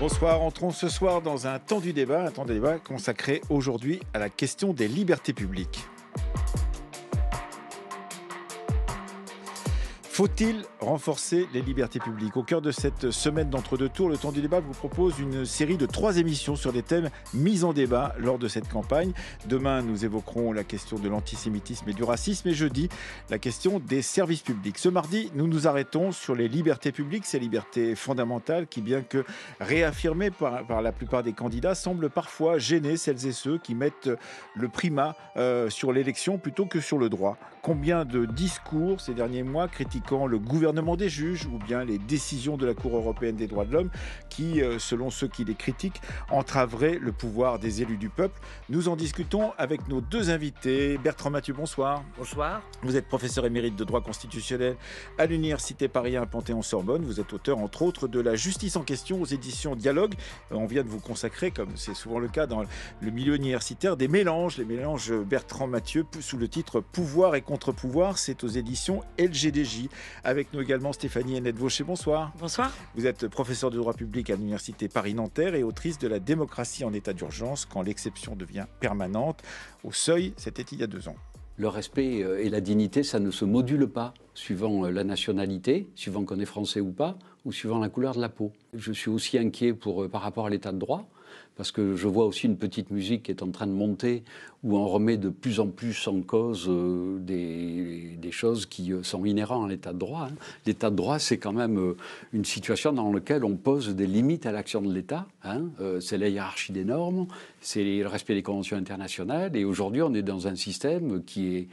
Bonsoir, entrons ce soir dans un temps du débat, un temps du débat consacré aujourd'hui à la question des libertés publiques. Faut-il renforcer les libertés publiques Au cœur de cette semaine d'entre-deux tours, le temps du débat vous propose une série de trois émissions sur des thèmes mis en débat lors de cette campagne. Demain, nous évoquerons la question de l'antisémitisme et du racisme et jeudi, la question des services publics. Ce mardi, nous nous arrêtons sur les libertés publiques, ces libertés fondamentales qui, bien que réaffirmées par, la plupart des candidats, semblent parfois gêner celles et ceux qui mettent le primat euh, sur l'élection plutôt que sur le droit. Combien de discours ces derniers mois critiquent le gouvernement des juges ou bien les décisions de la Cour européenne des droits de l'homme qui, euh, selon ceux qui les critiquent, entraveraient le pouvoir des élus du peuple. Nous en discutons avec nos deux invités. Bertrand Mathieu, bonsoir. Bonsoir. Vous êtes professeur émérite de droit constitutionnel à l'Université Paris 1 Panthéon-Sorbonne. Vous êtes auteur, entre autres, de La justice en question aux éditions Dialogue. Euh, on vient de vous consacrer, comme c'est souvent le cas dans le milieu universitaire, des mélanges, les mélanges Bertrand Mathieu sous le titre Pouvoir et contre-pouvoir. C'est aux éditions LGDJ. Avec nous également Stéphanie Annette Vaucher, bonsoir. Bonsoir. Vous êtes professeur de droit public à l'Université Paris-Nanterre et autrice de La démocratie en état d'urgence quand l'exception devient permanente. Au seuil, c'était il y a deux ans. Le respect euh, et la dignité, ça ne se module pas suivant euh, la nationalité, suivant qu'on est français ou pas, ou suivant la couleur de la peau. Je suis aussi inquiet pour, euh, par rapport à l'état de droit parce que je vois aussi une petite musique qui est en train de monter, où on remet de plus en plus en cause euh, des, choses qui euh, sont inhérentes à l'état de droit. Hein. L'état de droit, c'est quand même euh, une situation dans laquelle on pose des limites à l'action de l'État. Hein. c'est la hiérarchie des normes, c'est le respect des conventions internationales, et aujourd'hui, on est dans un système qui est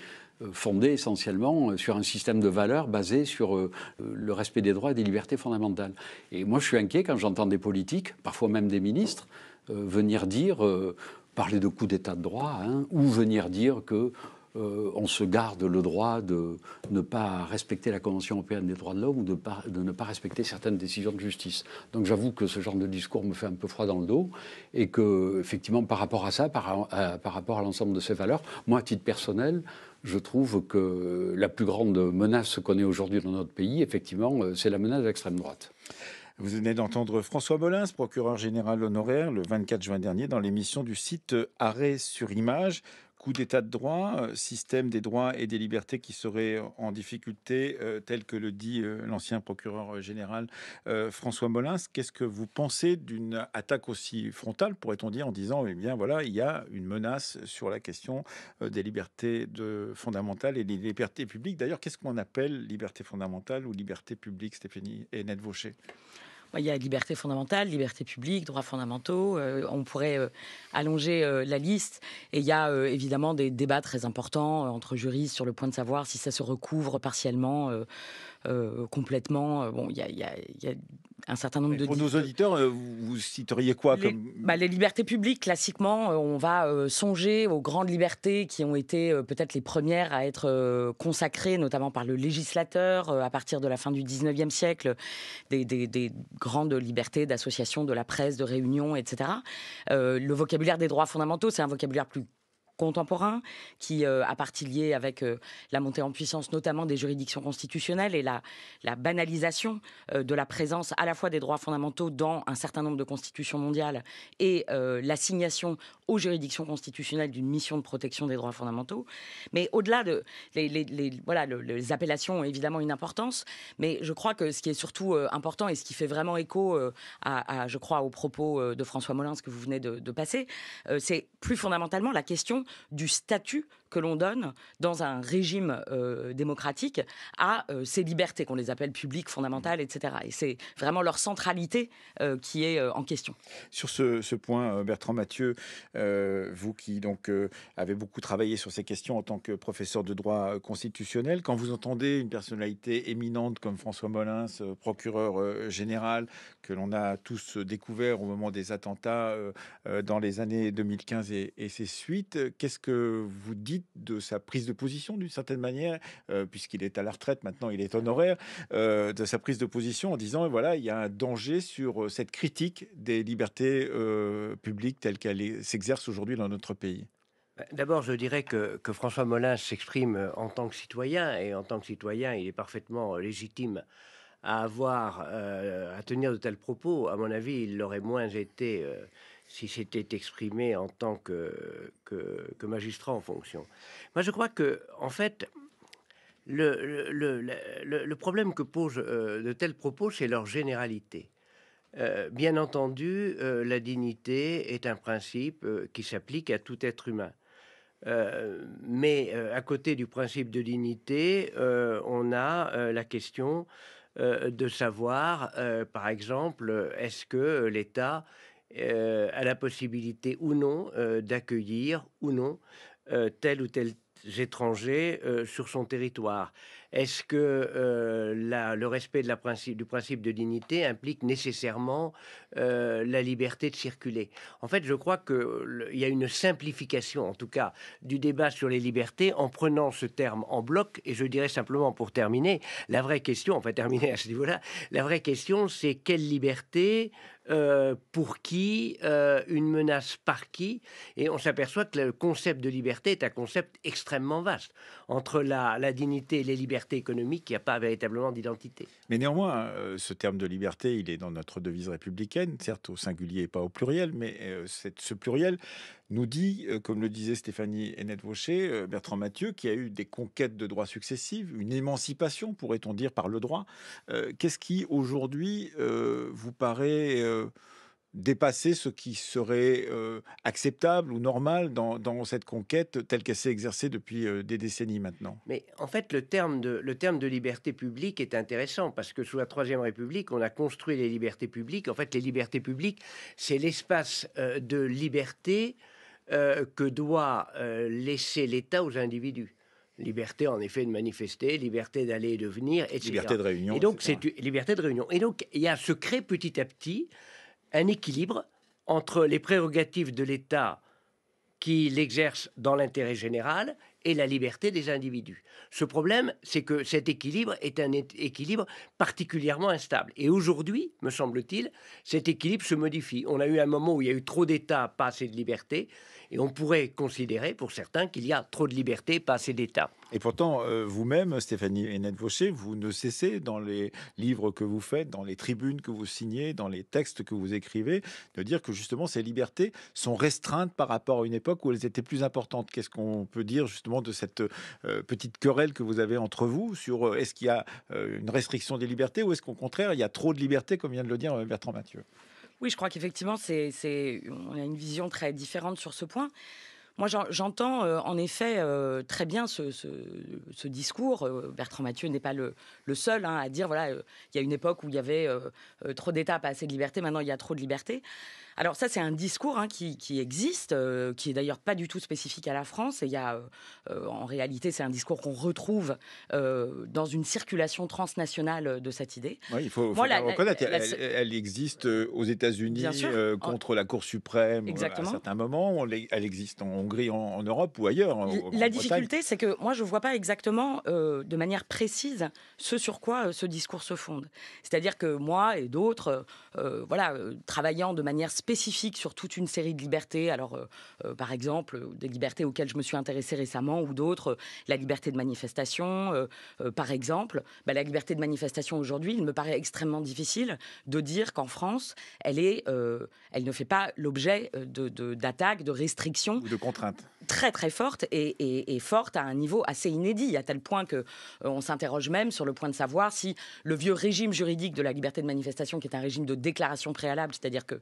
fondé essentiellement sur un système de valeurs basé sur le respect des droits et des libertés fondamentales. Et moi, je suis inquiet quand j'entends des politiques, parfois même des ministres, euh, venir dire, euh, parler de coup d'état de droit, hein, ou venir dire que euh, on se garde le droit de ne pas respecter la Convention européenne des droits de l'homme ou de, ne pas respecter certaines décisions de justice. Donc j'avoue que ce genre de discours me fait un peu froid dans le dos et que, effectivement, par rapport à ça, par, par rapport à l'ensemble de ces valeurs, moi, à titre personnel, je trouve que la plus grande menace qu'on ait aujourd'hui dans notre pays, effectivement, c'est la menace de l'extrême droite. Vous venez d'entendre François Molins, procureur général honoraire, le 24 juin dernier dans l'émission du site Arrêt sur image. Coup d'état de droit, euh, système des droits et des libertés qui seraient en difficulté, euh, tel que le dit euh, l'ancien procureur général François Molins. Qu'est-ce que vous pensez d'une attaque aussi frontale, pourrait-on dire, en disant, eh bien voilà, il y a une menace sur la question des libertés de, fondamentales et des libertés publiques. D'ailleurs, qu'est-ce qu'on appelle liberté fondamentale ou liberté publique, Stéphanie Ned vaucher il y a liberté fondamentale, liberté publique, droits fondamentaux. Euh, on pourrait euh, allonger euh, la liste. Et il y a évidemment des débats très importants entre juristes sur le point de savoir si ça se recouvre partiellement euh, complètement. Euh, bon, il y a, un certain nombre de. Pour nos auditeurs, euh, vous citeriez quoi les, comme... Bah, les libertés publiques, classiquement, on va songer aux grandes libertés qui ont été peut-être les premières à être consacrées, notamment par le législateur à partir de la fin du 19e siècle, des, grandes libertés d'association, de la presse, de réunion, etc. le vocabulaire des droits fondamentaux, c'est un vocabulaire plus contemporain qui euh, a liée avec euh, la montée en puissance notamment des juridictions constitutionnelles et la, la banalisation euh, de la présence à la fois des droits fondamentaux dans un certain nombre de constitutions mondiales et l'assignation aux juridictions constitutionnelles d'une mission de protection des droits fondamentaux. Mais au-delà de les, voilà, les appellations ont évidemment une importance, mais je crois que ce qui est surtout important et ce qui fait vraiment écho à, je crois, aux propos de François Molins ce que vous venez de, de passer, c'est plus fondamentalement la question du statut que l'on donne dans un régime euh, démocratique à euh, ces libertés qu'on les appelle publiques, mmh. fondamentales, etc. Et c'est vraiment leur centralité euh, qui est en question. Sur ce, point, Bertrand Mathieu, vous qui donc avez beaucoup travaillé sur ces questions en tant que professeur de droit constitutionnel, quand vous entendez une personnalité éminente comme François Molins, procureur général, que l'on a tous découvert au moment des attentats dans les années 2015 et, et ses suites, qu'est-ce que vous dites de sa prise de position d'une certaine manière, euh, puisqu'il est à la retraite maintenant, il est honoraire, euh, de sa prise de position en disant voilà, il y a un danger sur euh, cette critique des libertés publiques telles qu'elles s'exercent aujourd'hui dans notre pays. Bah, d'abord, je dirais que, François Molin s'exprime en tant que citoyen, et en tant que citoyen, il est parfaitement légitime à avoir, à tenir de tels propos. À mon avis, il l'aurait moins été si c'était exprimé en tant que, que, magistrat en fonction. Moi, je crois que, en fait, le, problème que posent euh, de tels propos, c'est leur généralité. Euh, bien entendu, euh, la dignité est un principe qui s'applique à tout être humain. mais à côté du principe de dignité, on a la question de savoir, par exemple, est-ce que l'État euh, à la possibilité ou non euh, d'accueillir ou non euh, tel ou tel étranger sur son territoire. Est-ce que le respect de la du principe de dignité implique nécessairement la liberté de circuler En fait, je crois qu'il y a une simplification, en tout cas, du débat sur les libertés en prenant ce terme en bloc. Et je dirais simplement pour terminer, la vraie question, enfin terminer à ce niveau-là, la vraie question, c'est quelle liberté euh, pour qui, euh, une menace par qui. Et on s'aperçoit que le concept de liberté est un concept extrêmement vaste. Entre la, dignité et les libertés économiques, il n'y a pas véritablement d'identité. Mais néanmoins, euh, ce terme de liberté, il est dans notre devise républicaine, certes au singulier et pas au pluriel, mais ce pluriel, nous dit, euh, comme le disait Stéphanie Hennette Vaucher, euh, Bertrand Mathieu, qui a eu des conquêtes de droits successives, une émancipation, pourrait-on dire, par le droit. Euh, qu'est-ce qui, aujourd'hui, vous paraît dépasser ce qui serait acceptable ou normal dans, cette conquête telle qu'elle s'est exercée depuis des décennies maintenant Mais en fait, le terme de liberté publique est intéressant parce que sous la Troisième République, on a construit les libertés publiques. En fait, les libertés publiques, c'est l'espace de liberté euh, que doit euh, laisser l'État aux individus. Liberté, en effet, de manifester, liberté d'aller et de venir, etc. Liberté de réunion. Et donc, c'est liberté de réunion. Et donc, il y a se crée petit à petit un équilibre entre les prérogatives de l'État qui l'exerce dans l'intérêt général et la liberté des individus. Ce problème, c'est que cet équilibre est un équilibre particulièrement instable. Et aujourd'hui, me semble-t-il, cet équilibre se modifie. On a eu un moment où il y a eu trop d'États, pas assez de liberté, et on pourrait considérer, pour certains, qu'il y a trop de liberté, pas assez d'États. Et pourtant, euh, vous-même, Stéphanie etnette Vaucher, vous ne cessez dans les livres que vous faites, dans les tribunes que vous signez, dans les textes que vous écrivez, de dire que justement ces libertés sont restreintes par rapport à une époque où elles étaient plus importantes. Qu'est-ce qu'on peut dire justement de cette euh, petite querelle que vous avez entre vous sur euh, est-ce qu'il y a une restriction des libertés ou est-ce qu'au contraire il y a trop de libertés, comme vient de le dire Bertrand Mathieu oui, je crois qu'effectivement, c'est, on a une vision très différente sur ce point. Moi, j'entends euh, en effet euh, très bien ce, discours. Euh, Bertrand Mathieu n'est pas le, seul hein, à dire voilà, il y a une époque où il y avait trop d'états, pas assez de liberté. Maintenant, il y a trop de liberté. Alors ça, c'est un discours hein, qui, existe, euh, qui est d'ailleurs pas du tout spécifique à la France. Et il y a, euh, euh, en réalité, c'est un discours qu'on retrouve dans une circulation transnationale de cette idée. il faut, reconnaître. qu'elle elle, existe aux États-Unis contre la Cour suprême à certains moments. Elle existe en Hongrie, en, Europe ou ailleurs. la difficulté, c'est que moi, je ne vois pas exactement de manière précise ce sur quoi ce discours se fonde. C'est-à-dire que moi et d'autres, voilà, travaillant de manière spécifique, spécifique sur toute une série de libertés. Alors, euh, euh, par exemple, euh, des libertés auxquelles je me suis intéressée récemment ou d'autres, la liberté de manifestation, par exemple. Bah, la liberté de manifestation aujourd'hui, il me paraît extrêmement difficile de dire qu'en France, elle, est, elle ne fait pas l'objet d'attaques, de, de restrictions. Ou de contraintes. Très, très fortes et, fortes à un niveau assez inédit, à tel point qu'on s'interroge même sur le point de savoir si le vieux régime juridique de la liberté de manifestation, qui est un régime de déclaration préalable, c'est-à-dire que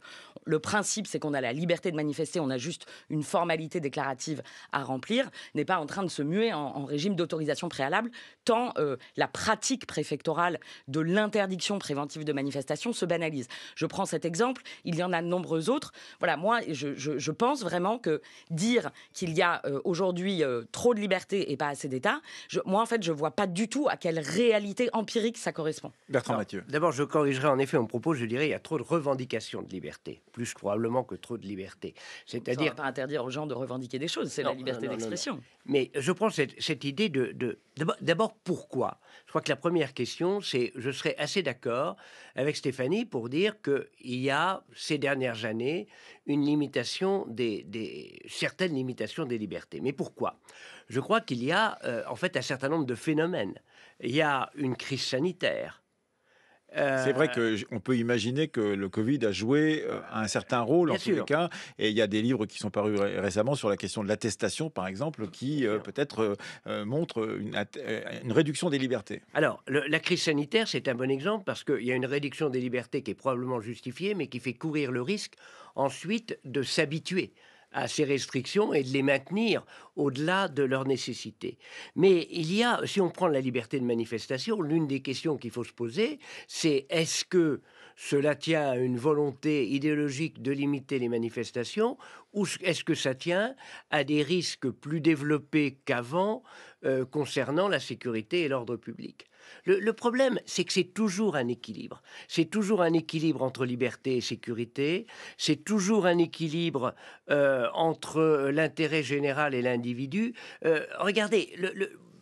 le le principe, c'est qu'on a la liberté de manifester, on a juste une formalité déclarative à remplir, n'est pas en train de se muer en, régime d'autorisation préalable, tant euh, la pratique préfectorale de l'interdiction préventive de manifestation se banalise. Je prends cet exemple, il y en a de nombreux autres. Voilà, moi, je, pense vraiment que dire qu'il y a euh, aujourd'hui euh, trop de liberté et pas assez d'État, moi, en fait, je vois pas du tout à quelle réalité empirique ça correspond. Bertrand Mathieu. D'abord, je corrigerai en effet mon propos, je dirais il y a trop de revendications de liberté. Plus probablement que trop de liberté. C'est-à-dire pas interdire aux gens de revendiquer des choses, c'est la liberté d'expression. Mais je prends cette, cette idée de, d'abord pourquoi. Je crois que la première question, c'est je serais assez d'accord avec Stéphanie pour dire que il y a ces dernières années une limitation des, des certaines limitations des libertés. Mais pourquoi Je crois qu'il y a euh, en fait un certain nombre de phénomènes. Il y a une crise sanitaire c'est vrai euh, qu'on peut imaginer que le Covid a joué euh, un certain rôle en tous les cas. Et il y a des livres qui sont parus récemment sur la question de l'attestation, par exemple, qui euh, peut-être montrent une, réduction des libertés. Alors, la crise sanitaire, c'est un bon exemple parce qu'il y a une réduction des libertés qui est probablement justifiée, mais qui fait courir le risque ensuite de s'habituer à ces restrictions et de les maintenir au-delà de leurs nécessités. Mais il y a, si on prend la liberté de manifestation, l'une des questions qu'il faut se poser, c'est est-ce que cela tient à une volonté idéologique de limiter les manifestations ou est-ce que ça tient à des risques plus développés qu'avant euh, concernant la sécurité et l'ordre public le, problème, c'est que c'est toujours un équilibre. C'est toujours un équilibre entre liberté et sécurité. C'est toujours un équilibre euh, entre l'intérêt général et l'individu. Euh, regardez,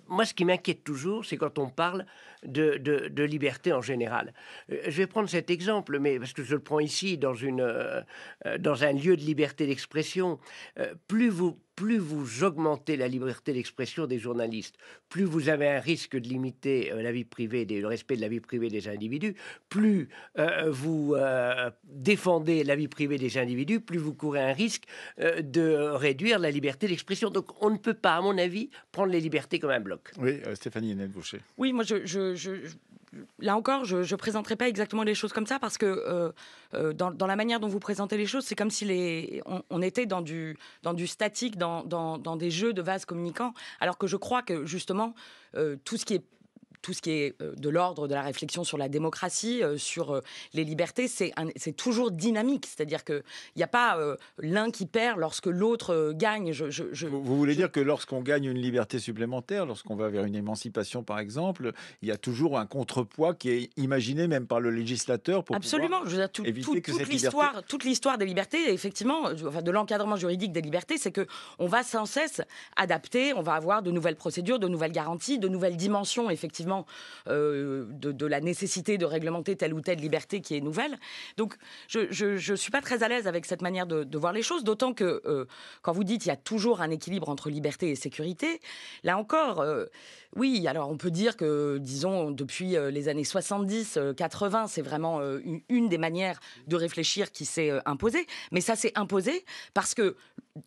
moi, ce qui m'inquiète toujours, c'est quand on parle de, liberté en général. Euh, je vais prendre cet exemple, mais parce que je le prends ici dans, un lieu de liberté d'expression. plus vous plus vous augmentez la liberté d'expression des journalistes, plus vous avez un risque de limiter euh, la vie privée, le respect de la vie privée des individus, plus euh, vous euh, défendez la vie privée des individus, plus vous courez un risque de réduire la liberté d'expression. Donc on ne peut pas, à mon avis, prendre les libertés comme un bloc. Oui, Stéphanie hennel Oui, moi je, là encore, je ne présenterai pas exactement les choses comme ça parce que euh, euh, dans, la manière dont vous présentez les choses, c'est comme si les, on, était dans du, statique, dans, des jeux de vases communicants, alors que je crois que justement, euh, tout ce qui est tout ce qui est euh, de l'ordre de la réflexion sur la démocratie, euh, sur euh, les libertés, c'est toujours dynamique. C'est-à-dire qu'il n'y a pas l'un qui perd lorsque l'autre gagne. Je, vous, voulez dire que lorsqu'on gagne une liberté supplémentaire, lorsqu'on va vers une émancipation par exemple, il y a toujours un contrepoids qui est imaginé même par le législateur pour Absolument. Pouvoir je veux dire, éviter que toute l'histoire toute l'histoire des libertés, effectivement, de l'encadrement juridique des libertés, c'est que on va sans cesse adapter, on va avoir de nouvelles procédures, de nouvelles garanties, de nouvelles dimensions effectivement euh, de, la nécessité de réglementer telle ou telle liberté qui est nouvelle. Donc je ne suis pas très à l'aise avec cette manière de, voir les choses, d'autant que euh, quand vous dites il y a toujours un équilibre entre liberté et sécurité, là encore, euh, oui, alors on peut dire que, disons, depuis les années 70, 80, c'est vraiment une, une des manières de réfléchir qui s'est imposée, mais ça s'est imposé parce que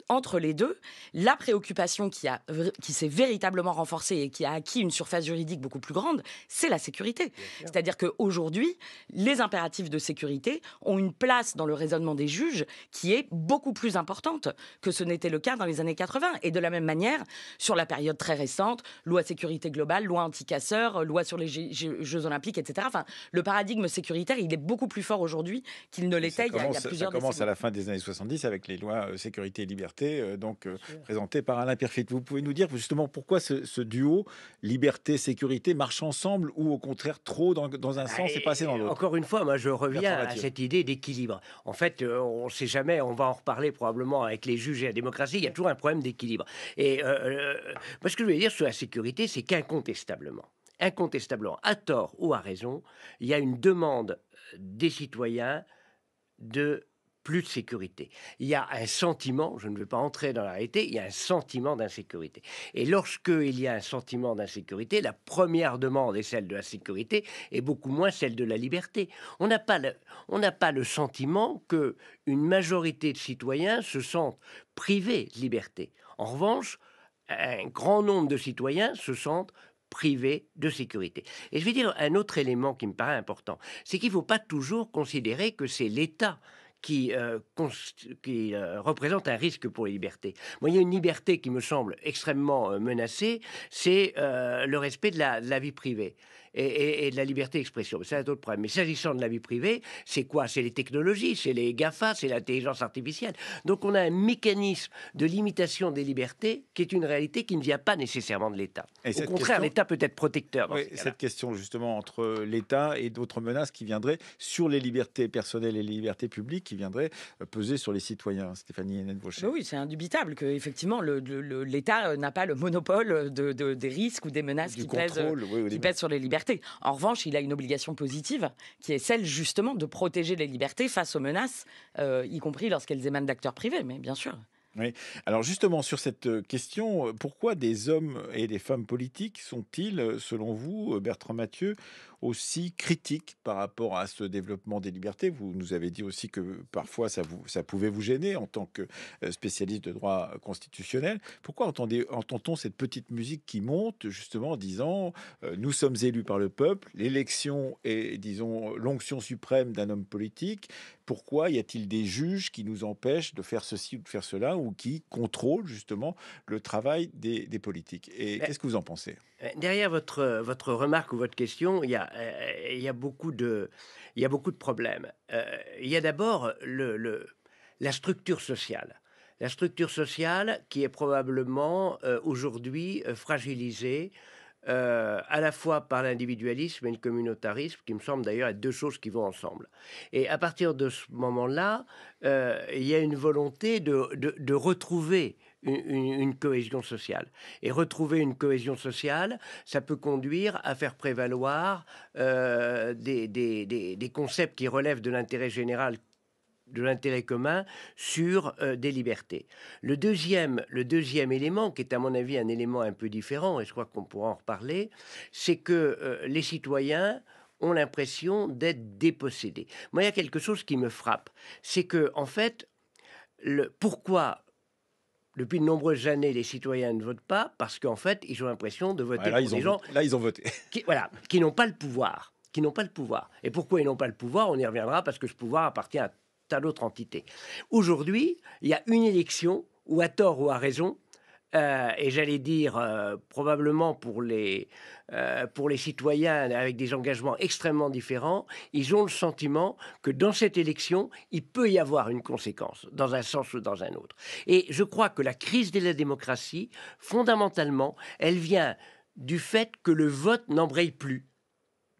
entre les deux, la préoccupation qui, a, qui s'est véritablement renforcée et qui a acquis une surface juridique beaucoup plus grande, c'est la sécurité. C'est-à-dire qu'aujourd'hui, les impératifs de sécurité ont une place dans le raisonnement des juges qui est beaucoup plus importante que ce n'était le cas dans les années 80. Et de la même manière, sur la période très récente, loi sécurité globale, loi anti casseur loi sur les Jeux olympiques, etc. Enfin, le paradigme sécuritaire, il est beaucoup plus fort aujourd'hui qu'il ne l'était il y a, plusieurs années. Ça commence à la fin des années 70 avec les lois euh, sécurité et liberté, euh, donc euh, présenté par Alain Perfit. Vous pouvez nous dire justement pourquoi ce, duo liberté-sécurité marche ensemble ou au contraire trop dans, un ah, sens et, pas assez dans l'autre Encore une fois, moi je reviens à cette idée d'équilibre. En fait, euh, on ne sait jamais, on va en reparler probablement avec les juges et la démocratie, il y a toujours un problème d'équilibre. Et parce que je veux dire sur la sécurité, c'est qu'incontestablement, incontestablement, à tort ou à raison, il y a une demande des citoyens de plus de sécurité. Il y a un sentiment, je ne vais pas entrer dans la réalité, il y a un sentiment d'insécurité. Et lorsque il y a un sentiment d'insécurité, la première demande est celle de la sécurité et beaucoup moins celle de la liberté. On n'a pas, le, on n'a pas le sentiment que une majorité de citoyens se sentent privés de liberté. En revanche, un grand nombre de citoyens se sentent privés de sécurité. Et je vais dire un autre élément qui me paraît important, c'est qu'il ne faut pas toujours considérer que c'est l'État qui, euh, euh, représente un risque pour les libertés. Moi, il y a une liberté qui me semble extrêmement euh, menacée, c'est le respect de la vie privée et, de la liberté d'expression. Mais c'est un autre problème. Mais s'agissant de la vie privée, c'est quoi C'est les technologies, c'est les GAFA, c'est l'intelligence artificielle. Donc on a un mécanisme de limitation des libertés qui est une réalité qui ne vient pas nécessairement de l'État. Au contraire, l'État peut être protecteur. cette question justement entre l'État et d'autres menaces qui viendraient sur les libertés personnelles et les libertés publiques qui viendraient euh, peser sur les citoyens. Stéphanie Hennet-Boucher. Oui, c'est indubitable que effectivement l'État n'a pas le monopole de, des risques ou des menaces qui pèsent sur les libertés. En revanche, il a une obligation positive qui est celle justement de protéger les libertés face aux menaces, euh, y compris lorsqu'elles émanent d'acteurs privés, mais bien sûr. Alors justement, sur cette question, pourquoi des hommes et des femmes politiques sont-ils, selon vous, Bertrand Mathieu, aussi critiques par rapport à ce développement des libertés Vous nous avez dit aussi que parfois ça, pouvait vous gêner en tant que spécialiste de droit constitutionnel. Pourquoi entend-on cette petite musique qui monte justement en disant nous sommes élus par le peuple, l'élection est, disons, l'onction suprême d'un homme politique, pourquoi y a-t-il des juges qui nous empêchent de faire ceci ou de faire cela ou qui contrôlent justement le travail des, politiques Et qu'est-ce que vous en pensez euh, Derrière votre, votre remarque ou votre question, euh, il y a, beaucoup, de, il y a beaucoup de problèmes. Euh, il y a d'abord le, la structure sociale. La structure sociale qui est probablement aujourd'hui fragilisée euh, à la fois par l'individualisme et le communautarisme, qui me semble d'ailleurs être deux choses qui vont ensemble. Et à partir de ce moment-là, euh, il y a une volonté de, retrouver une, cohésion sociale. Et retrouver une cohésion sociale, ça peut conduire à faire prévaloir euh, des, concepts qui relèvent de l'intérêt général de l'intérêt commun sur euh, des libertés. Le deuxième, le deuxième élément, qui est à mon avis un élément un peu différent, et je crois qu'on pourra en reparler, c'est que euh, les citoyens ont l'impression d'être dépossédés. Moi, il y a quelque chose qui me frappe, c'est que, en fait, le, pourquoi depuis de nombreuses années, les citoyens ne votent pas Parce qu'en fait, ils ont l'impression de voter ils des ont, gens là, ils ont voté. qui, voilà, qui n'ont pas le pouvoir. Qui n'ont pas le pouvoir. Et pourquoi ils n'ont pas le pouvoir On y reviendra parce que ce pouvoir appartient à à l'autre entité. Aujourd'hui, il y a une élection où, à tort ou à raison, euh, et j'allais dire euh, probablement pour les, euh, pour les citoyens avec des engagements extrêmement différents, ils ont le sentiment que dans cette élection, il peut y avoir une conséquence, dans un sens ou dans un autre. Et je crois que la crise de la démocratie, fondamentalement, elle vient du fait que le vote n'embraye plus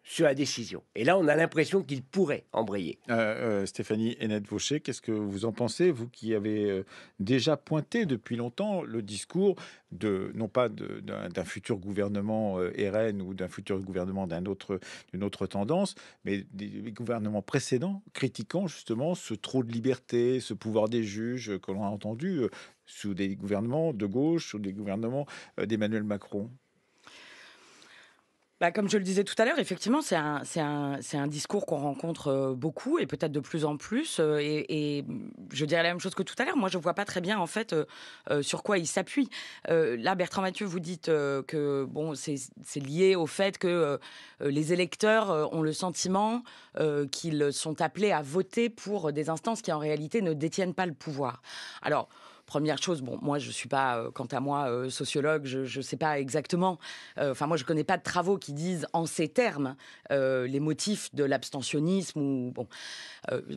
sur la décision. Et là, on a l'impression qu'il pourrait embrayer. Euh, euh, Stéphanie Hennette Vaucher, qu'est-ce que vous en pensez, vous qui avez euh, déjà pointé depuis longtemps le discours de non pas d'un futur gouvernement RN ou d'un futur gouvernement d'un autre d'une autre tendance, mais des, des gouvernements précédents critiquant justement ce trop de liberté, ce pouvoir des juges que l'on a entendu sous des gouvernements de gauche, sous des gouvernements d'Emmanuel Macron. Bah, comme je le disais tout à l'heure, effectivement, c'est un, un, discours qu'on rencontre euh, beaucoup et peut-être de plus en plus. Euh, et, je dirais la même chose que tout à l'heure. Moi, je ne vois pas très bien, en fait, euh, sur quoi il s'appuie. là, Bertrand Mathieu, vous dites que bon, c'est lié au fait que les électeurs ont le sentiment qu'ils sont appelés à voter pour des instances qui, en réalité, ne détiennent pas le pouvoir. Alors, Première chose, bon, moi je suis pas, euh, quant à moi, euh, sociologue, je ne sais pas exactement. Euh, enfin, moi je connais pas de travaux qui disent en ces termes les motifs de l'abstentionnisme ou bon.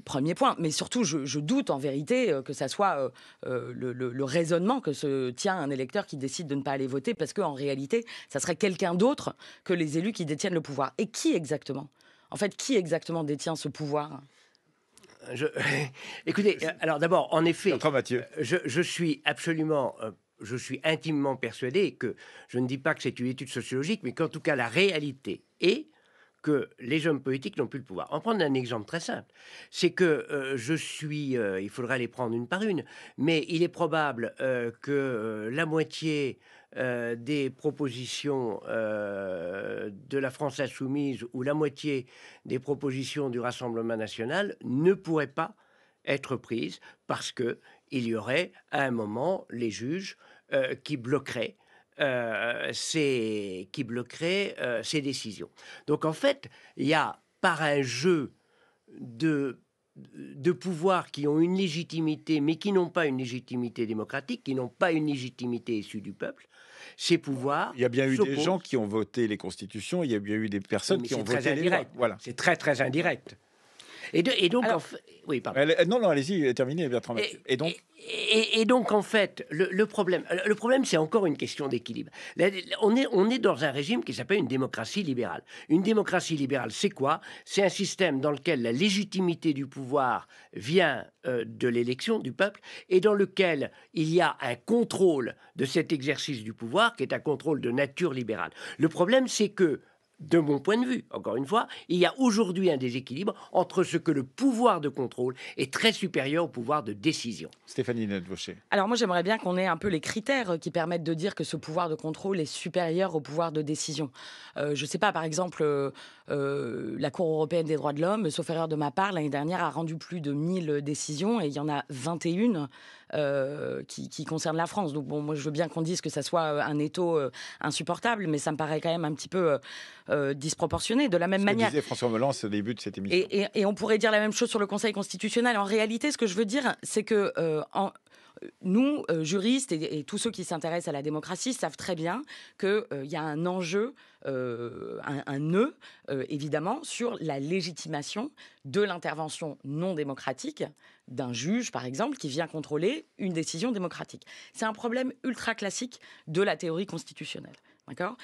premier point, mais surtout je, doute en vérité que ça soit le, raisonnement que se tient un électeur qui décide de ne pas aller voter parce qu'en réalité, ça serait quelqu'un d'autre que les élus qui détiennent le pouvoir. Et qui exactement En fait, qui exactement détient ce pouvoir je... Écoutez, alors d'abord, en effet, euh, je, je, suis absolument, euh, je suis intimement persuadé que, je ne dis pas que c'est une étude sociologique, mais qu'en tout cas la réalité est que les hommes politiques n'ont plus le pouvoir. En prendre un exemple très simple, c'est que euh, je suis, il faudrait les prendre une par une, mais il est probable que la moitié euh, des propositions euh, de la France insoumise ou la moitié des propositions du Rassemblement national ne pourraient pas être prises parce que il y aurait à un moment les juges euh, qui bloqueraient ces qui bloqueraient ces décisions. Donc en fait, il y a par un jeu de de pouvoirs qui ont une légitimité, mais qui n'ont pas une légitimité démocratique, qui n'ont pas une légitimité issue du peuple, pouvoirs. Il y a bien eu des gens qui ont voté les constitutions, il y a bien eu des personnes qui ont voté les Voilà. C'est très très indirect. Et, et donc, en oui, pardon. non, non, allez-y, terminé Bertrand. Et, et donc, et, donc, en fait, le, problème, le problème, c'est encore une question d'équilibre. On est, on est dans un régime qui s'appelle une démocratie libérale. Une démocratie libérale, c'est quoi C'est un système dans lequel la légitimité du pouvoir vient euh, de l'élection du peuple et dans lequel il y a un contrôle de cet exercice du pouvoir qui est un contrôle de nature libérale. Le problème, c'est que de mon point de vue, encore une fois, il y a aujourd'hui un déséquilibre entre ce que le pouvoir de contrôle est très supérieur au pouvoir de décision. Stéphanie Nett-Vaucher. Alors moi j'aimerais bien qu'on ait un peu les critères qui permettent de dire que ce pouvoir de contrôle est supérieur au pouvoir de décision. Euh, je ne sais pas, par exemple, euh, euh, la Cour européenne des droits de l'homme, sauf erreur de ma part, l'année dernière a rendu plus de 1000 euh, décisions et il y en a 21 euh, qui, qui, concernent la France. Donc bon, moi je veux bien qu'on dise que ça soit un étau insupportable, mais ça me paraît quand même un petit peu disproportionné. De la même manière. Que François au début de cette émission. Et, on pourrait dire la même chose sur le Conseil constitutionnel. En réalité, ce que je veux dire, c'est que en, nous, euh, juristes et, tous ceux qui s'intéressent à la démocratie savent très bien qu'il euh, y a un enjeu, euh, un, nœud, évidemment, sur la légitimation de l'intervention non démocratique d'un juge, par exemple, qui vient contrôler une décision démocratique. C'est un problème ultra classique de la théorie constitutionnelle. D'accord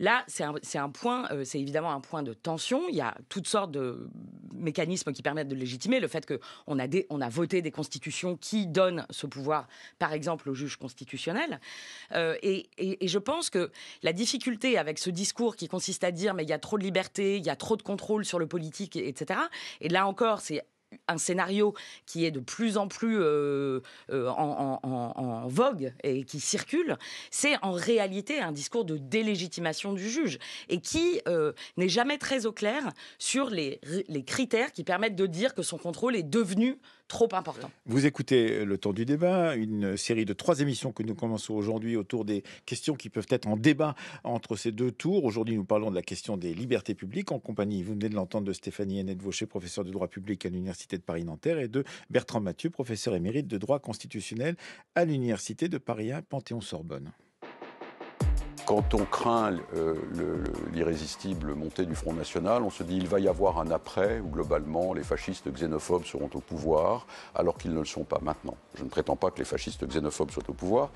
Là, c'est un, point, euh, c'est évidemment un point de tension. Il y a toutes sortes de mécanismes qui permettent de légitimer le fait qu'on a, on a voté des constitutions qui donnent ce pouvoir, par exemple, au juge constitutionnel. Euh, et, et, je pense que la difficulté avec ce discours qui consiste à dire mais il y a trop de liberté, il y a trop de contrôle sur le politique, etc. Et là encore, c'est un scénario qui est de plus en plus euh, euh, en, vogue et qui circule, c'est en réalité un discours de délégitimation du juge et qui euh, n'est jamais très au clair sur les critères qui permettent de dire que son contrôle est devenu trop important. Vous écoutez Le Temps du débat, une série de trois émissions que nous commençons aujourd'hui autour des questions qui peuvent être en débat entre ces deux tours. Aujourd'hui, nous parlons de la question des libertés publiques en compagnie, vous venez de l'entendre, de Stéphanie Annette Vaucher, professeure de droit public à l'Université de Paris-Nanterre, et de Bertrand Mathieu, professeur émérite de droit constitutionnel à l'Université de Paris 1 Panthéon-Sorbonne quand on craint euh, l'irrésistible montée du Front National, on se dit il va y avoir un après où globalement les fascistes xénophobes seront au pouvoir, alors qu'ils ne le sont pas maintenant. Je ne prétends pas que les fascistes xénophobes soient au pouvoir,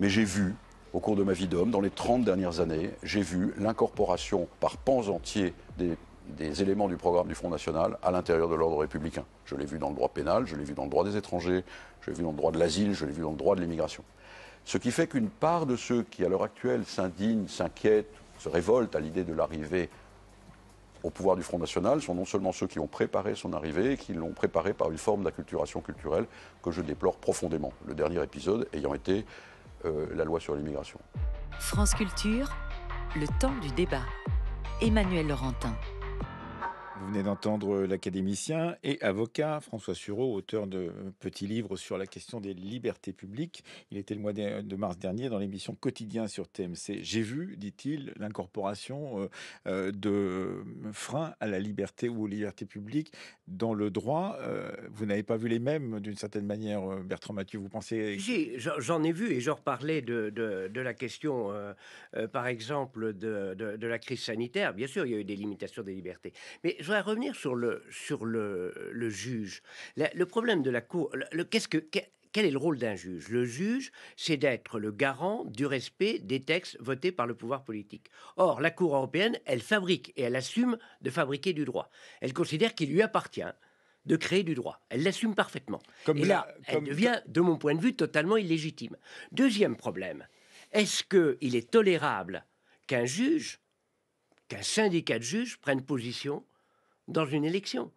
mais j'ai vu, au cours de ma vie d'homme, dans les 30 dernières années, j'ai vu l'incorporation par pans entiers des éléments du programme du Front National à l'intérieur de l'ordre républicain. Je l'ai vu dans le droit pénal, je l'ai vu dans le droit des étrangers, je l'ai vu dans le droit de l'asile, je l'ai vu dans le droit de l'immigration. Ce qui fait qu'une part de ceux qui, à l'heure actuelle, s'indignent, s'inquiètent, se révoltent à l'idée de l'arrivée au pouvoir du Front National sont non seulement ceux qui ont préparé son arrivée, qui l'ont préparé par une forme d'acculturation culturelle que je déplore profondément, le dernier épisode ayant été euh, la loi sur l'immigration. France Culture, le temps du débat. Emmanuel Laurentin. Vous venez d'entendre euh, l'académicien et avocat François Sureau, auteur de euh, petits livres sur la question des libertés publiques. Il était le mois de mars dernier dans l'émission Quotidien sur TMC. J'ai vu, dit-il, l'incorporation euh, de freins à la liberté ou aux libertés publiques dans le droit. Vous n'avez pas vu les mêmes d'une certaine manière, Bertrand Mathieu, vous pensez J'en ai vu et j'en reparlais de, la question, par exemple, de, de, la crise sanitaire. Bien sûr, il y a eu des limitations des libertés. Mais je voudrais revenir sur le, sur le, le juge. le problème de la Cour, le, qu'est-ce que, quel est le rôle d'un juge Le juge, c'est d'être le garant du respect des textes votés par le pouvoir politique. Or, la Cour européenne, elle fabrique et elle assume de fabriquer du droit. Elle considère qu'il lui appartient de créer du droit. Elle l'assume parfaitement. et là, elle devient, de mon point de vue, totalement illégitime. Deuxième problème, est-ce qu'il est tolérable qu'un juge, qu'un syndicat de juges prenne position dans une élection.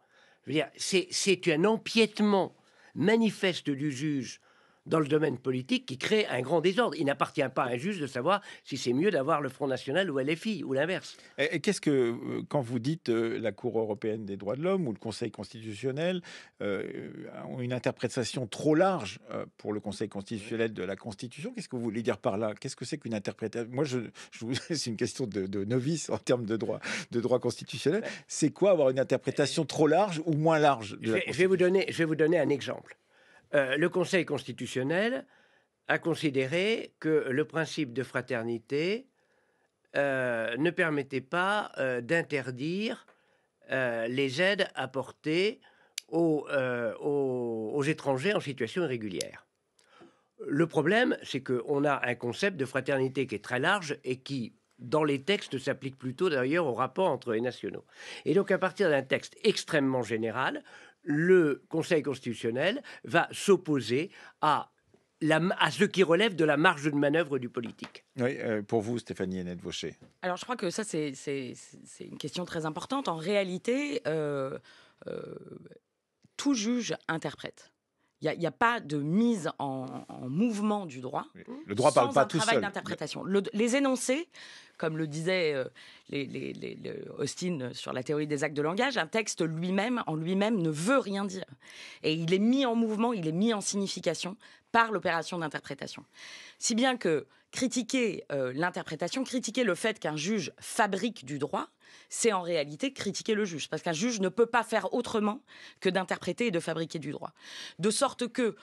c'est un empiètement manifeste du juge dans le domaine politique qui crée un grand désordre. Il n'appartient pas à un juge de savoir si c'est mieux d'avoir le Front National ou LFI ou l'inverse. Et, qu'est-ce que, euh, quand vous dites euh, la Cour européenne des droits de l'homme ou le Conseil constitutionnel ont euh, une interprétation trop large pour le Conseil constitutionnel de la Constitution, qu'est-ce que vous voulez dire par là Qu'est-ce que c'est qu'une interprétation Moi, je, c'est une question de, novice en termes de droit, de droit constitutionnel. C'est quoi avoir une interprétation trop large ou moins large je vais vous donner, je vais vous donner un exemple. Euh, le Conseil constitutionnel a considéré que le principe de fraternité euh, ne permettait pas euh, d'interdire les aides apportées aux, aux, étrangers en situation irrégulière. Le problème, c'est qu'on a un concept de fraternité qui est très large et qui, dans les textes, s'applique plutôt d'ailleurs aux rapports entre les nationaux. Et donc, à partir d'un texte extrêmement général, le Conseil constitutionnel va s'opposer à à ce qui relève de la marge de manœuvre du politique. Oui, euh, pour vous, Stéphanie hennet Vaucher. Alors, je crois que ça, c'est une question très importante. En réalité, euh, euh, tout juge interprète. Il n'y a, pas de mise en, mouvement du droit. Le droit ne parle pas tout seul. Le, les énoncés comme le disait euh, Austin euh, sur la théorie des actes de langage, un texte lui-même, en lui-même, ne veut rien dire. Et il est mis en mouvement, il est mis en signification par l'opération d'interprétation. Si bien que critiquer euh, l'interprétation, critiquer le fait qu'un juge fabrique du droit, c'est en réalité critiquer le juge, parce qu'un juge ne peut pas faire autrement que d'interpréter et de fabriquer du droit. De sorte que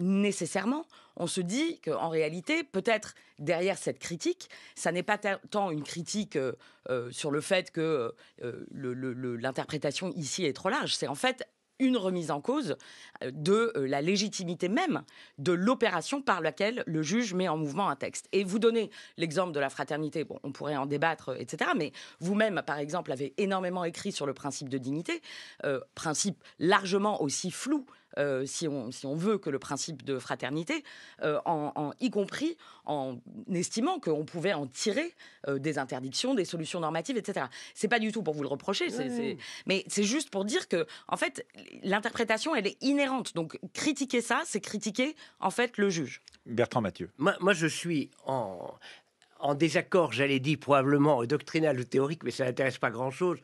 nécessairement, on se dit qu'en réalité, peut-être derrière cette critique, ça n'est pas tant une critique euh, euh, sur le fait que euh, l'interprétation ici est trop large, c'est en fait une remise en cause de la légitimité même de l'opération par laquelle le juge met en mouvement un texte. Et vous donnez l'exemple de la fraternité, on pourrait en débattre, etc. Mais vous-même, par exemple, avez énormément écrit sur le principe de dignité, principe largement aussi flou euh, si, on, si on veut que le principe de fraternité, euh, en, y compris en estimant qu'on pouvait en tirer euh, des interdictions, des solutions normatives, etc. C'est pas du tout pour vous le reprocher, mais c'est juste pour dire que, en fait, l'interprétation, elle est inhérente. Donc critiquer ça, c'est critiquer en fait le juge. Bertrand Mathieu. moi je suis en en désaccord, j'allais dire probablement doctrinal ou théorique, mais ça n'intéresse pas grand-chose,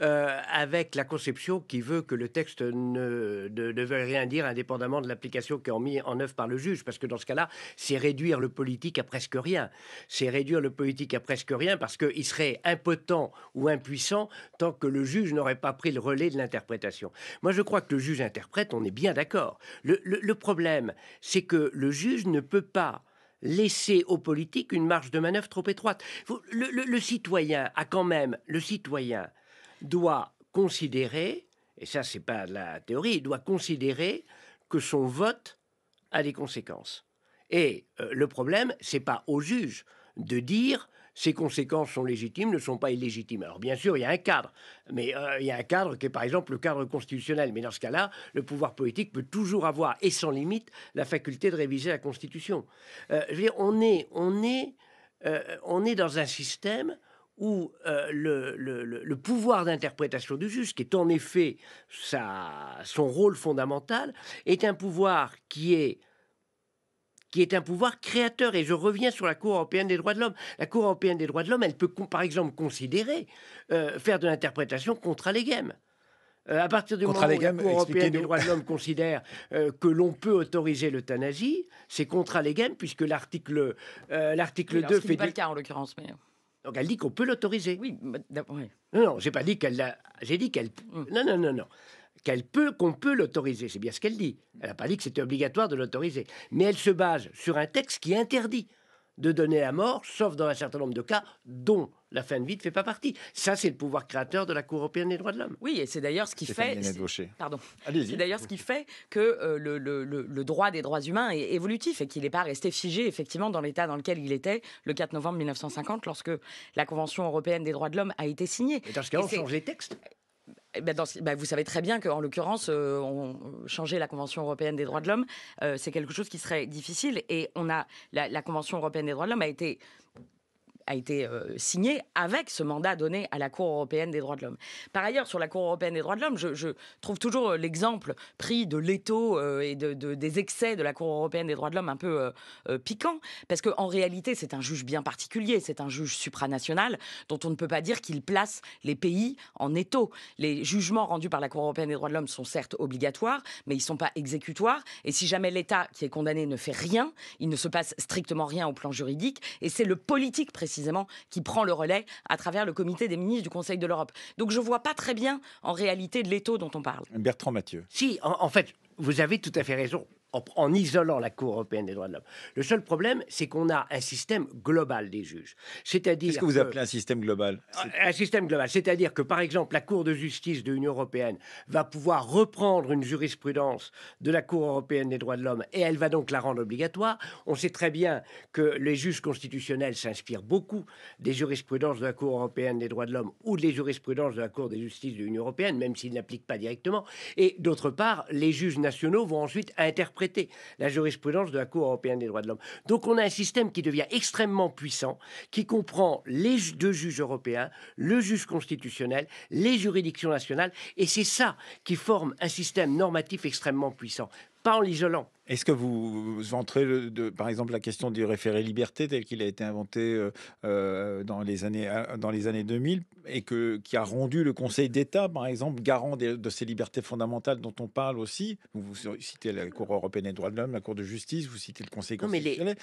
euh, avec la conception qui veut que le texte ne, ne, veuille rien dire indépendamment de l'application qui est mise en œuvre par le juge. Parce que dans ce cas-là, c'est réduire le politique à presque rien. C'est réduire le politique à presque rien parce qu'il serait impotent ou impuissant tant que le juge n'aurait pas pris le relais de l'interprétation. Moi, je crois que le juge interprète, on est bien d'accord. le problème, c'est que le juge ne peut pas laisser aux politiques une marge de manœuvre trop étroite. Le, citoyen a quand même, le citoyen doit considérer, et ça c'est pas de la théorie, il doit considérer que son vote a des conséquences. Et euh, le problème, c'est pas au juge de dire ces conséquences sont légitimes, ne sont pas illégitimes. Alors bien sûr, il y a un cadre, mais euh, il y a un cadre qui est par exemple le cadre constitutionnel. Mais dans ce cas-là, le pouvoir politique peut toujours avoir, et sans limite, la faculté de réviser la Constitution. Euh, je veux dire, on est, on est, euh, on est dans un système où le, pouvoir d'interprétation du juge, qui est en effet son rôle fondamental, est un pouvoir qui est qui est un pouvoir créateur. Et je reviens sur la Cour européenne des droits de l'homme. La Cour européenne des droits de l'homme, elle peut, par exemple, considérer euh, faire de l'interprétation contre les euh, à partir du moment où la Cour européenne des droits de l'homme considère euh, que l'on peut autoriser l'euthanasie, c'est contre les puisque l'article l'article 2 fait. pas le cas en l'occurrence, mais. Donc elle dit qu'on peut l'autoriser. Oui, Non, non, j'ai pas dit qu'elle l'a. J'ai dit qu'elle. Hum. Non, non, non, non qu'elle peut, qu'on peut l'autoriser. C'est bien ce qu'elle dit. Elle n'a pas dit que c'était obligatoire de l'autoriser. Mais elle se base sur un texte qui interdit de donner à mort, sauf dans un certain nombre de cas, dont la fin de vie ne fait pas partie. Ça, c'est le pouvoir créateur de la Cour européenne des droits de l'homme. Oui, et c'est d'ailleurs ce qui fait. Pardon. C'est d'ailleurs ce qui fait que euh, le, droit des droits humains est évolutif et qu'il n'est pas resté figé effectivement dans l'état dans lequel il était le 4 novembre 1950, lorsque la Convention européenne des droits de l'homme a été signée. Et dans ce cas, on change les textes. Eh ben, ben, vous savez très bien qu'en l'occurrence, euh, euh, changer la Convention européenne des droits de l'homme, euh, c'est quelque chose qui serait difficile. Et on a la Convention européenne des droits de l'homme a été a été euh, signé avec ce mandat donné à la Cour européenne des droits de l'homme. Par ailleurs, sur la Cour européenne des droits de l'homme, je, trouve toujours euh, l'exemple pris de l'étau euh, et de, des excès de la Cour européenne des droits de l'homme un peu piquant, parce qu'en réalité, c'est un juge bien particulier, c'est un juge supranational dont on ne peut pas dire qu'il place les pays en étau. Les jugements rendus par la Cour européenne des droits de l'homme sont certes obligatoires, mais ils ne sont pas exécutoires, et si jamais l'État qui est condamné ne fait rien, il ne se passe strictement rien au plan juridique, et c'est le politique précis qui prend le relais à travers le comité des ministres du Conseil de l'Europe. Donc je ne vois pas très bien en réalité de l'étau dont on parle. Bertrand Mathieu. Si, en fait, vous avez tout à fait raison en, isolant la Cour européenne des droits de l'homme. Le seul problème, c'est qu'on a un système global des juges. C'est-à-dire. Qu'est-ce que vous appelez un système global Un système global. C'est-à-dire que, par exemple, la Cour de justice de l'Union européenne va pouvoir reprendre une jurisprudence de la Cour européenne des droits de l'homme et elle va donc la rendre obligatoire. On sait très bien que les juges constitutionnels s'inspirent beaucoup des jurisprudences de la Cour européenne des droits de l'homme ou des jurisprudences de la Cour de justice de l'Union européenne, même s'ils n'appliquent pas directement. Et d'autre part, les juges nationaux vont ensuite interpréter la jurisprudence de la Cour européenne des droits de l'homme. Donc on a un système qui devient extrêmement puissant, qui comprend les deux juges européens, le juge constitutionnel, les juridictions nationales, et c'est ça qui forme un système normatif extrêmement puissant pas en l'isolant. Est-ce que vous entrez, de, par exemple, la question du référé liberté tel qu'il a été inventé euh, euh, dans, les années, euh, dans les années 2000 et que, qui a rendu le Conseil d'État, par exemple, garant de, ces libertés fondamentales dont on parle aussi Vous, citez la Cour européenne des droits de l'homme, la Cour de justice, vous citez le Conseil constitutionnel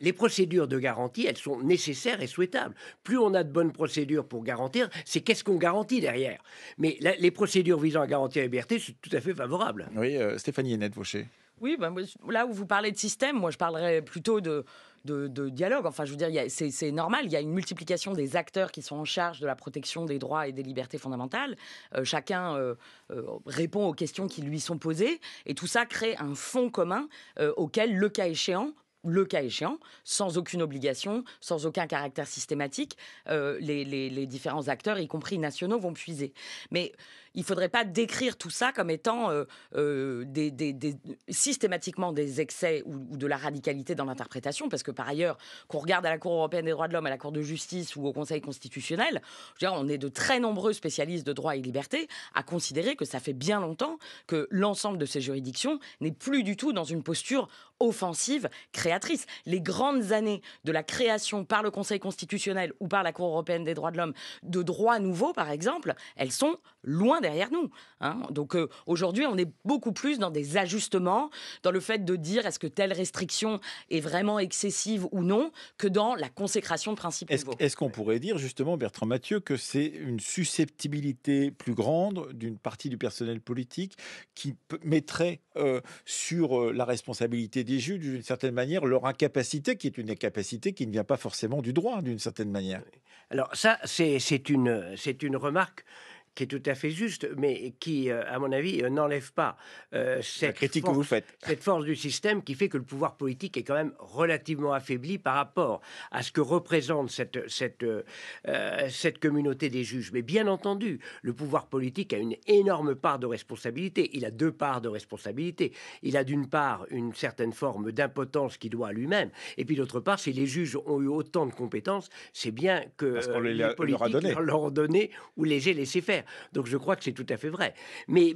les procédures de garantie, elles sont nécessaires et souhaitables. Plus on a de bonnes procédures pour garantir, c'est qu'est-ce qu'on garantit derrière. Mais les procédures visant à garantir la liberté, c'est tout à fait favorable. Oui, euh, Stéphanie Hennette Vaucher. Oui, ben, là où vous parlez de système, moi je parlerais plutôt de, de, dialogue. Enfin, je veux dire, c'est normal. Il y a une multiplication des acteurs qui sont en charge de la protection des droits et des libertés fondamentales. Euh, chacun euh, répond aux questions qui lui sont posées. Et tout ça crée un fonds commun auquel, le cas échéant, le cas échéant, sans aucune obligation, sans aucun caractère systématique, euh, les, les, différents acteurs, y compris nationaux, vont puiser. Mais il ne faudrait pas décrire tout ça comme étant euh, euh, systématiquement des excès ou, de la radicalité dans l'interprétation, parce que par ailleurs, qu'on regarde à la Cour européenne des droits de l'homme, à la Cour de justice ou au Conseil constitutionnel, on est de très nombreux spécialistes de droit et liberté à considérer que ça fait bien longtemps que l'ensemble de ces juridictions n'est plus du tout dans une posture offensive, créatrice. Les grandes années de la création par le Conseil constitutionnel ou par la Cour européenne des droits de l'homme de droits nouveaux, par exemple, elles sont loin d'être derrière nous. Hein. Donc euh, aujourd'hui, on est beaucoup plus dans des ajustements, dans le fait de dire est-ce que telle restriction est vraiment excessive ou non, que dans la consécration de principes est-ce, qu'on pourrait dire justement, Bertrand Mathieu, que c'est une susceptibilité plus grande d'une partie du personnel politique qui mettrait euh, sur euh, la responsabilité des juges, d'une certaine manière, leur incapacité, qui est une incapacité qui ne vient pas forcément du droit, d'une certaine manière. Alors ça, c'est, une, c'est une remarque qui est tout à fait juste, mais qui, euh, à mon avis, euh, n'enlève pas euh, cette, critique force, que vous faites. cette force du système qui fait que le pouvoir politique est quand même relativement affaibli par rapport à ce que représente cette, cette, cette communauté des juges. Mais bien entendu, le pouvoir politique a une énorme part de responsabilité. Il a deux parts de responsabilité. Il a d'une part une certaine forme d'impotence qu'il doit à lui-même, et puis d'autre part, si les juges ont eu autant de compétences, c'est bien que les, politiques leur, a donné. ou les aient laissé faire. Donc je crois que c'est tout à fait vrai. Mais,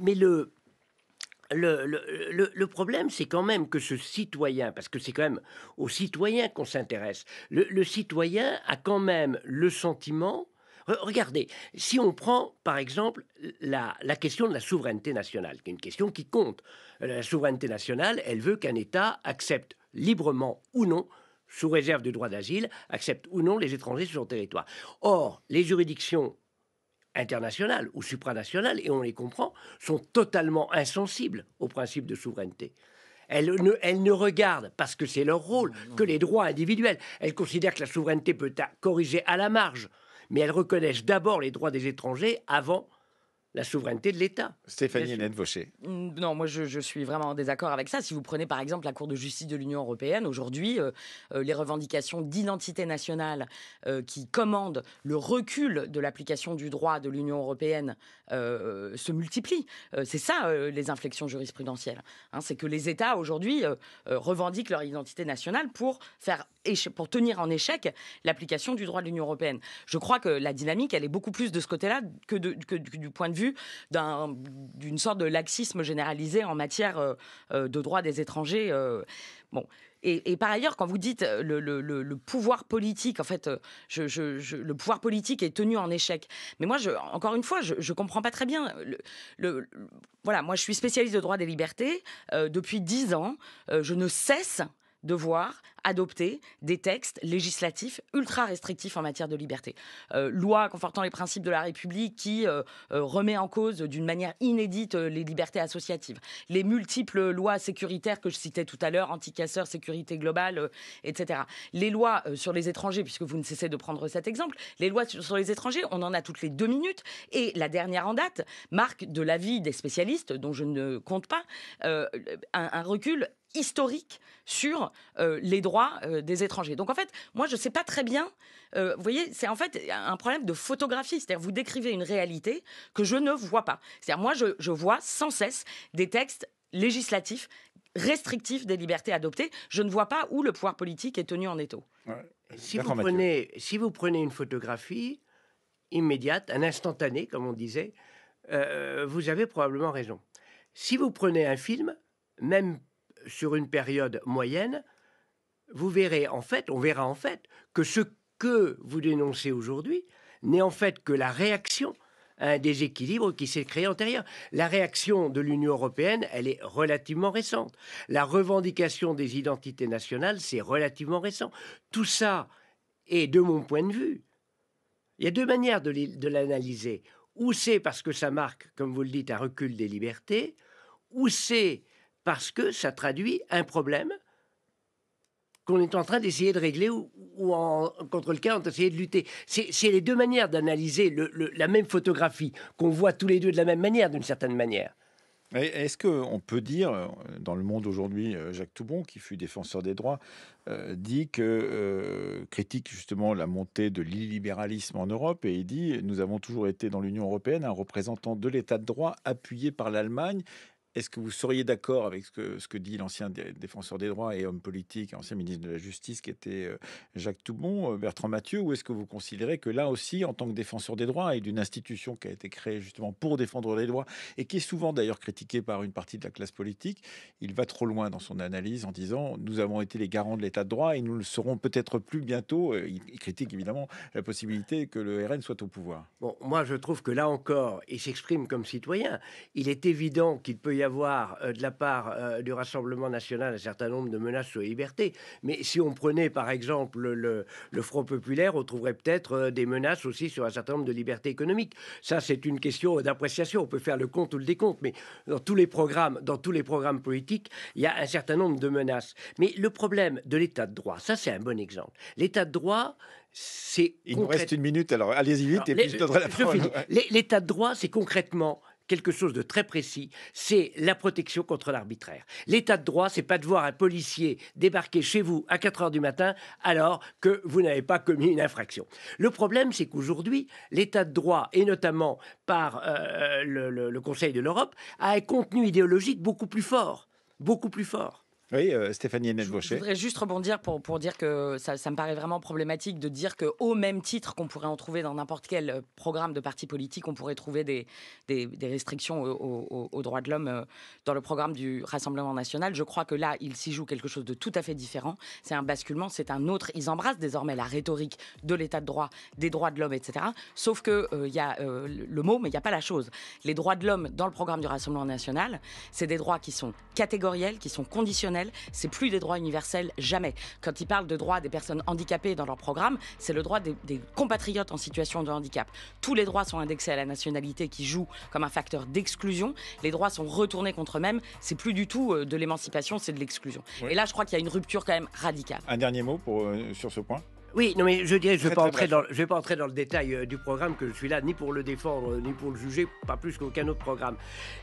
le, problème, c'est quand même que ce citoyen, parce que c'est quand même au citoyen qu'on s'intéresse, le, citoyen a quand même le sentiment. Regardez, si on prend par exemple la, la, question de la souveraineté nationale, qui est une question qui compte, euh, la souveraineté nationale, elle veut qu'un État accepte librement ou non, sous réserve du droit d'asile, accepte ou non les étrangers sur son territoire. Or, les juridictions internationales ou supranationales, et on les comprend, sont totalement insensibles au principe de souveraineté. Elles ne, elles ne regardent, parce que c'est leur rôle, que les droits individuels. Elles considèrent que la souveraineté peut corriger à la marge, mais elles reconnaissent d'abord les droits des étrangers avant la souveraineté de l'État. Stéphanie Hélène Vaucher. Mm, non, moi je, suis vraiment en désaccord avec ça. Si vous prenez par exemple la Cour de justice de l'Union européenne, aujourd'hui, euh, euh, les revendications d'identité nationale euh, qui commandent le recul de l'application du droit de l'Union européenne se multiplient. c'est ça les inflexions jurisprudentielles. Hein. c'est que les États aujourd'hui revendiquent leur identité nationale pour, faire pour tenir en échec l'application du droit de l'Union européenne. Je crois que la dynamique, elle est beaucoup plus de ce côté-là que du point de vue d'une sorte de laxisme généralisé en matière euh, euh, de droit des étrangers. Euh, bon. Et, par ailleurs, quand vous dites le, pouvoir politique, en fait, le pouvoir politique est tenu en échec. Mais moi, encore une fois, je ne comprends pas très bien. voilà, moi, je suis spécialiste de droit des libertés depuis dix ans. je ne cesse de voir adopter des textes législatifs ultra restrictifs en matière de liberté. Euh, loi confortant les principes de la République qui euh, euh, remet en cause d'une manière inédite les libertés associatives. Les multiples lois sécuritaires que je citais tout à l'heure, anti-casseurs, sécurité globale, etc. Les lois sur les étrangers, puisque vous ne cessez de prendre cet exemple, les lois sur, les étrangers, on en a toutes les deux minutes. Et la dernière en date marque de l'avis des spécialistes, dont je ne compte pas, un, recul historique sur les droits euh, des étrangers. Donc en fait, moi je sais pas très bien. Euh, vous voyez, c'est en fait un problème de photographie, c'est-à-dire vous décrivez une réalité que je ne vois pas. C'est-à-dire moi je, vois sans cesse des textes législatifs restrictifs des libertés adoptées. Je ne vois pas où le pouvoir politique est tenu en étau. Si, vous prenez, si vous prenez une photographie immédiate, un instantané comme on disait, euh, vous avez probablement raison. Si vous prenez un film, même sur une période moyenne, vous verrez en fait, on verra en fait que ce que vous dénoncez aujourd'hui n'est en fait que la réaction à un déséquilibre qui s'est créé antérieur. La réaction de l'Union européenne, elle est relativement récente. La revendication des identités nationales, c'est relativement récent. Tout ça est, de mon point de vue, il y a deux manières de l'analyser. Ou c'est parce que ça marque, comme vous le dites, un recul des libertés, ou c'est parce que ça traduit un problème qu'on est en train d'essayer de régler ou, en, contre lequel on a de lutter. C'est les deux manières d'analyser la même photographie qu'on voit tous les deux de la même manière, d'une certaine manière. Est-ce qu'on peut dire, dans le monde aujourd'hui, euh, Jacques Toubon, qui fut défenseur des droits, euh, dit que euh, critique justement la montée de l'illibéralisme en Europe et il dit nous avons toujours été dans l'Union européenne un représentant de l'État de droit appuyé par l'Allemagne est-ce que vous seriez d'accord avec ce que, dit l'ancien défenseur des droits et homme politique, ancien ministre de la Justice, qui était euh, Jacques Toubon, euh, Bertrand Mathieu, ou est-ce que vous considérez que là aussi, en tant que défenseur des droits et d'une institution qui a été créée justement pour défendre les droits et qui est souvent d'ailleurs critiquée par une partie de la classe politique, il va trop loin dans son analyse en disant nous avons été les garants de l'état de droit et nous le serons peut-être plus bientôt. Il critique évidemment la possibilité que le RN soit au pouvoir. Bon, moi je trouve que là encore, il s'exprime comme citoyen. Il est évident qu'il peut y avoir euh, de la part euh, du Rassemblement national un certain nombre de menaces sur les libertés. Mais si on prenait par exemple le, Front populaire, on trouverait peut-être euh, des menaces aussi sur un certain nombre de libertés économiques. Ça, c'est une question d'appréciation. On peut faire le compte ou le décompte, mais dans tous les programmes, dans tous les programmes politiques, il y a un certain nombre de menaces. Mais le problème de l'État de droit, ça, c'est un bon exemple. L'État de droit, c'est... il nous reste une minute, alors allez-y vite et puis je donnerai la parole. L'état de droit, c'est concrètement quelque chose de très précis, c'est la protection contre l'arbitraire. L'état de droit, c'est pas de voir un policier débarquer chez vous à 4 heures du matin alors que vous n'avez pas commis une infraction. Le problème, c'est qu'aujourd'hui, l'état de droit, et notamment par euh, le Conseil de l'Europe, a un contenu idéologique beaucoup plus fort, beaucoup plus fort. Oui, euh, Stéphanie Je, voudrais juste rebondir pour, pour dire que ça, me paraît vraiment problématique de dire qu'au même titre qu'on pourrait en trouver dans n'importe quel euh, programme de parti politique, on pourrait trouver des, des, restrictions aux, droits de l'homme euh, dans le programme du Rassemblement national. Je crois que là, il s'y joue quelque chose de tout à fait différent. C'est un basculement, c'est un autre. Ils embrassent désormais la rhétorique de l'état de droit, des droits de l'homme, etc. Sauf que il y a le mot, mais il n'y a pas la chose. Les droits de l'homme dans le programme du Rassemblement national, c'est des droits qui sont catégoriels, qui sont conditionnels c'est plus des droits universels jamais. Quand ils parlent de droits des personnes handicapées dans leur programme, c'est le droit des, compatriotes en situation de handicap. Tous les droits sont indexés à la nationalité qui joue comme un facteur d'exclusion. Les droits sont retournés contre eux-mêmes. C'est plus du tout euh, de l'émancipation, c'est de l'exclusion. Et là, je crois qu'il y a une rupture quand même radicale. Un dernier mot euh, sur ce point oui, non, mais je dirais, je ne vais, pas entrer dans, le détail euh, du programme que je suis là, ni pour le défendre, euh, ni pour le juger, pas plus qu'aucun autre programme,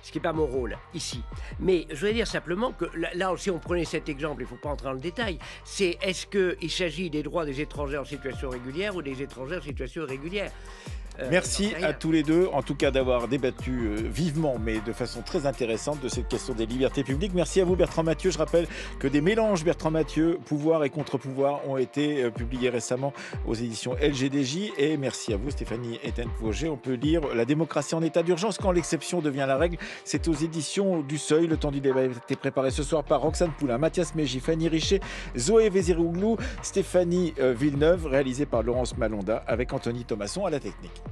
ce qui n'est pas mon rôle ici. Mais je voudrais dire simplement que là, si aussi, on prenait cet exemple, il ne faut pas entrer dans le détail, c'est est-ce qu'il s'agit des droits des étrangers en situation régulière ou des étrangers en situation irrégulière euh, merci à tous les deux, en tout cas d'avoir débattu euh, vivement, mais de façon très intéressante, de cette question des libertés publiques. Merci à vous, Bertrand Mathieu. Je rappelle que des mélanges, Bertrand Mathieu, pouvoir et contre-pouvoir, ont été euh, publiés récemment aux éditions LGDJ. Et merci à vous, Stéphanie Etienne-Vauger. On peut lire La démocratie en état d'urgence quand l'exception devient la règle. C'est aux éditions du Seuil. Le temps du débat a été préparé ce soir par Roxane Poulain, Mathias Mégy, Fanny Richet, Zoé Vézirouglou, Stéphanie Villeneuve, réalisé par Laurence Malonda avec Anthony Thomasson à la technique.